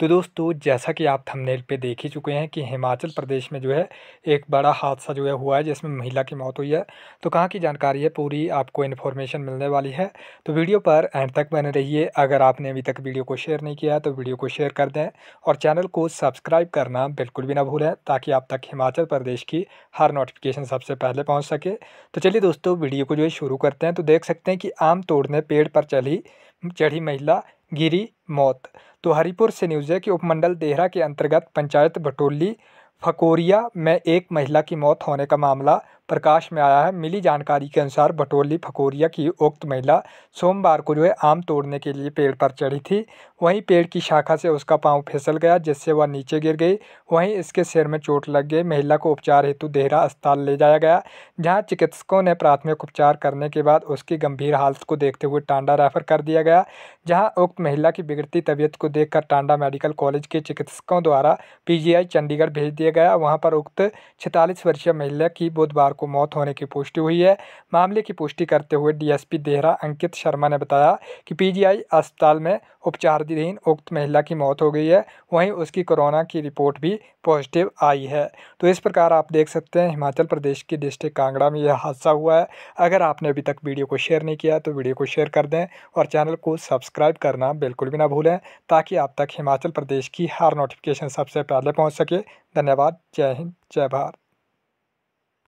तो दोस्तों जैसा कि आप थंबनेल पे देख ही चुके हैं कि हिमाचल प्रदेश में जो है एक बड़ा हादसा जो है हुआ है जिसमें महिला की मौत हुई है तो कहाँ की जानकारी है पूरी आपको इन्फॉर्मेशन मिलने वाली है तो वीडियो पर एंड तक बने रहिए अगर आपने अभी तक वीडियो को शेयर नहीं किया है तो वीडियो को शेयर कर दें और चैनल को सब्सक्राइब करना बिल्कुल भी ना भूलें ताकि आप तक हिमाचल प्रदेश की हर नोटिफिकेशन सबसे पहले पहुँच सके तो चलिए दोस्तों वीडियो को जो है शुरू करते हैं तो देख सकते हैं कि आम तोड़ने पेड़ पर चली चढ़ी महिला गिरी मौत तो हरिपुर से न्यूज़ है कि उपमंडल देहरा के अंतर्गत पंचायत बटोली फकोरिया में एक महिला की मौत होने का मामला प्रकाश में आया है मिली जानकारी के अनुसार बटोली फकोरिया की उक्त महिला सोमवार को जो है आम तोड़ने के लिए पेड़ पर चढ़ी थी वहीं पेड़ की शाखा से उसका पांव फिसल गया जिससे वह नीचे गिर गई वहीं इसके सिर में चोट लग गई महिला को उपचार हेतु देहरा अस्पताल ले जाया गया जहाँ चिकित्सकों ने प्राथमिक उपचार करने के बाद उसकी गंभीर हालत को देखते हुए टांडा रेफर कर दिया गया जहाँ उक्त महिला की बिगड़ती तबीयत को देखकर टांडा मेडिकल कॉलेज के चिकित्सकों द्वारा पीजीआई चंडीगढ़ भेज दिया गया वहाँ पर उक्त छतालीस वर्षीय महिला की बुधवार को मौत होने की पुष्टि हुई है मामले की पुष्टि करते हुए डीएसपी देहरा अंकित शर्मा ने बताया कि पीजीआई अस्पताल में उपचाराधीन उक्त महिला की मौत हो गई है वहीं उसकी कोरोना की रिपोर्ट भी पॉजिटिव आई है तो इस प्रकार आप देख सकते हैं हिमाचल प्रदेश के डिस्ट्रिक्ट कांगड़ा में यह हादसा हुआ है अगर आपने अभी तक वीडियो को शेयर नहीं किया तो वीडियो को शेयर कर दें और चैनल को सब्सक्राइब करना बिल्कुल भी ना भूलें ताकि आप तक हिमाचल प्रदेश की हर नोटिफिकेशन सबसे पहले पहुँच सके धन्यवाद जय हिंद जय भारत